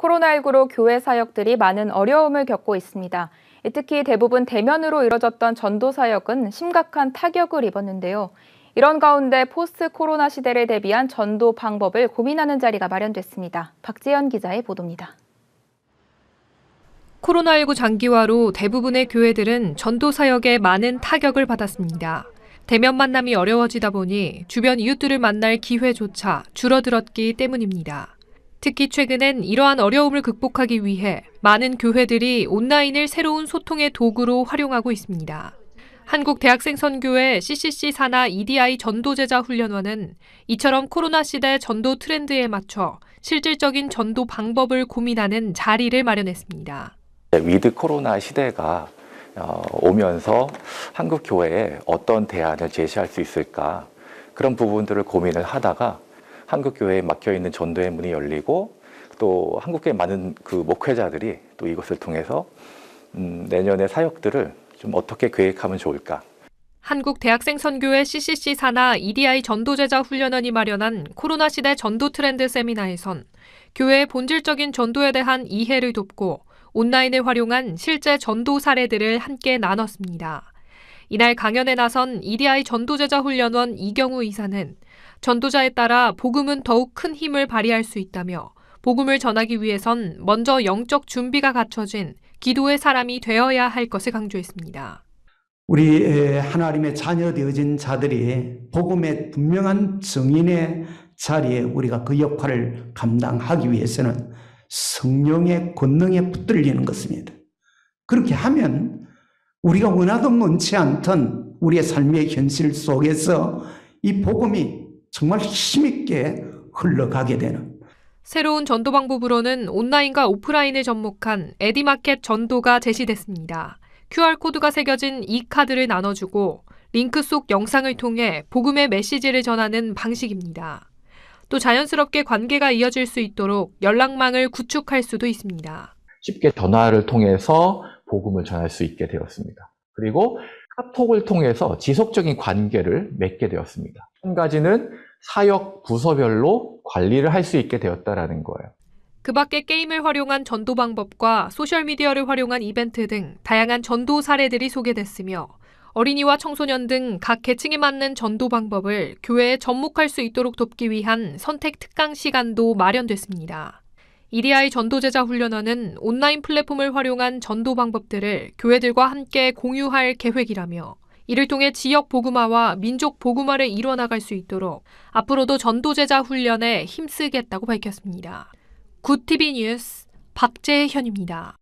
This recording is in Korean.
코로나19로 교회 사역들이 많은 어려움을 겪고 있습니다. 예, 특히 대부분 대면으로 이뤄졌던 전도 사역은 심각한 타격을 입었는데요. 이런 가운데 포스트 코로나 시대를 대비한 전도 방법을 고민하는 자리가 마련됐습니다. 박재현 기자의 보도입니다. 코로나19 장기화로 대부분의 교회들은 전도 사역에 많은 타격을 받았습니다. 대면 만남이 어려워지다 보니 주변 이웃들을 만날 기회조차 줄어들었기 때문입니다. 특히 최근엔 이러한 어려움을 극복하기 위해 많은 교회들이 온라인을 새로운 소통의 도구로 활용하고 있습니다. 한국대학생선교회 CCC 산하 EDI 전도제자 훈련원은 이처럼 코로나 시대 전도 트렌드에 맞춰 실질적인 전도 방법을 고민하는 자리를 마련했습니다. 네, 위드 코로나 시대가 어, 오면서 한국 교회에 어떤 대안을 제시할 수 있을까 그런 부분들을 고민을 하다가 한국교회에 막혀있는 전도의 문이 열리고 또 한국교회 많은 그 목회자들이 또 이것을 통해서 음, 내년의 사역들을 좀 어떻게 계획하면 좋을까. 한국대학생선교회 CCC 산하 EDI 전도제자 훈련원이 마련한 코로나 시대 전도 트렌드 세미나에선 교회의 본질적인 전도에 대한 이해를 돕고 온라인을 활용한 실제 전도 사례들을 함께 나눴습니다. 이날 강연에 나선 EDI 전도제자 훈련원 이경우 이사는 전도자에 따라 복음은 더욱 큰 힘을 발휘할 수 있다며 복음을 전하기 위해선 먼저 영적 준비가 갖춰진 기도의 사람이 되어야 할 것을 강조했습니다. 우리 하나님의 자녀 되어진 자들이 복음의 분명한 증인의 자리에 우리가 그 역할을 감당하기 위해서는 성령의 권능에 붙들리는 것입니다. 그렇게 하면 우리가 원하든 원치 않던 우리의 삶의 현실 속에서 이 복음이 정말 힘있게 흘러가게 되는 새로운 전도 방법으로는 온라인과 오프라인을 접목한 에디마켓 전도가 제시됐습니다. QR코드가 새겨진 이 카드를 나눠주고 링크 속 영상을 통해 복음의 메시지를 전하는 방식입니다. 또 자연스럽게 관계가 이어질 수 있도록 연락망을 구축할 수도 있습니다. 쉽게 전화를 통해서 복음을 전할 수 있게 되었습니다. 그리고 카톡을 통해서 지속적인 관계를 맺게 되었습니다. 한 가지는 사역 부서별로 관리를 할 수 있게 되었다라는 거예요. 그 밖에 게임을 활용한 전도 방법과 소셜미디어를 활용한 이벤트 등 다양한 전도 사례들이 소개됐으며 어린이와 청소년 등 각 계층에 맞는 전도 방법을 교회에 접목할 수 있도록 돕기 위한 선택 특강 시간도 마련됐습니다. EDI 전도제자 훈련원은 온라인 플랫폼을 활용한 전도 방법들을 교회들과 함께 공유할 계획이라며 이를 통해 지역 보그마와 민족 보그마를 이뤄나갈 수 있도록 앞으로도 전도제자 훈련에 힘쓰겠다고 밝혔습니다. 구티비 뉴스 박재현입니다.